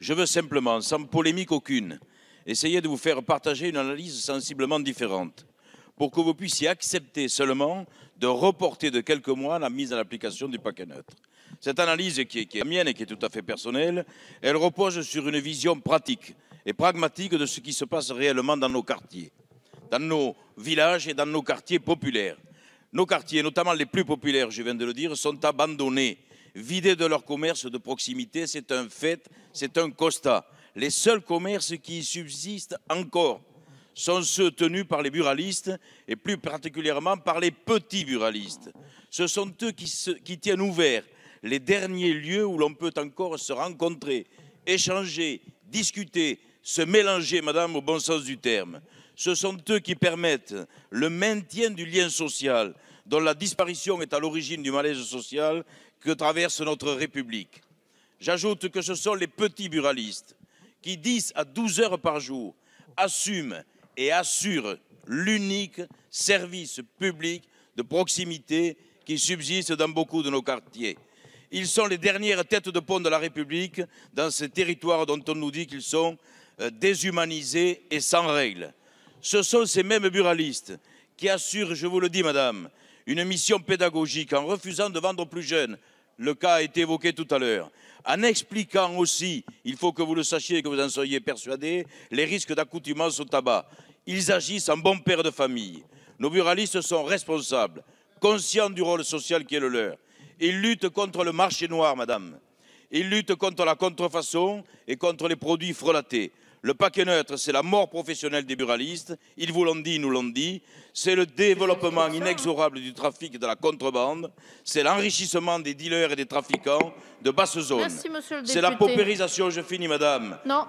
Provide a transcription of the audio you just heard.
Je veux simplement, sans polémique aucune, essayer de vous faire partager une analyse sensiblement différente pour que vous puissiez accepter seulement de reporter de quelques mois la mise en application du paquet neutre. Cette analyse, qui est, la mienne et qui est tout à fait personnelle, elle repose sur une vision pratique et pragmatique de ce qui se passe réellement dans nos quartiers, dans nos villages et dans nos quartiers populaires. Nos quartiers, notamment les plus populaires, je viens de le dire, sont abandonnés vidés de leur commerce de proximité. C'est un fait, c'est un constat. Les seuls commerces qui subsistent encore sont ceux tenus par les buralistes et plus particulièrement par les petits buralistes. Ce sont eux qui tiennent ouverts les derniers lieux où l'on peut encore se rencontrer, échanger, discuter, se mélanger, madame, au bon sens du terme. Ce sont eux qui permettent le maintien du lien social, dont la disparition est à l'origine du malaise social que traverse notre République. J'ajoute que ce sont les petits buralistes qui, 10 à 12 heures par jour, assument et assurent l'unique service public de proximité qui subsiste dans beaucoup de nos quartiers. Ils sont les dernières têtes de pont de la République dans ces territoires dont on nous dit qu'ils sont euh, déshumanisés et sans règles. Ce sont ces mêmes buralistes qui assurent, je vous le dis madame, une mission pédagogique en refusant de vendre aux plus jeunes. Le cas a été évoqué tout à l'heure. En expliquant aussi, il faut que vous le sachiez et que vous en soyez persuadés, les risques d'accoutumance au tabac. Ils agissent en bons pères de famille. Nos buralistes sont responsables, conscients du rôle social qui est le leur. Ils luttent contre le marché noir, madame. Ils luttent contre la contrefaçon et contre les produits frelatés. Le paquet neutre, c'est la mort professionnelle des buralistes. Ils vous l'ont dit, nous l'ont dit. C'est le développement inexorable du trafic et de la contrebande. C'est l'enrichissement des dealers et des trafiquants de basse zone. C'est la paupérisation, je finis, madame. Non.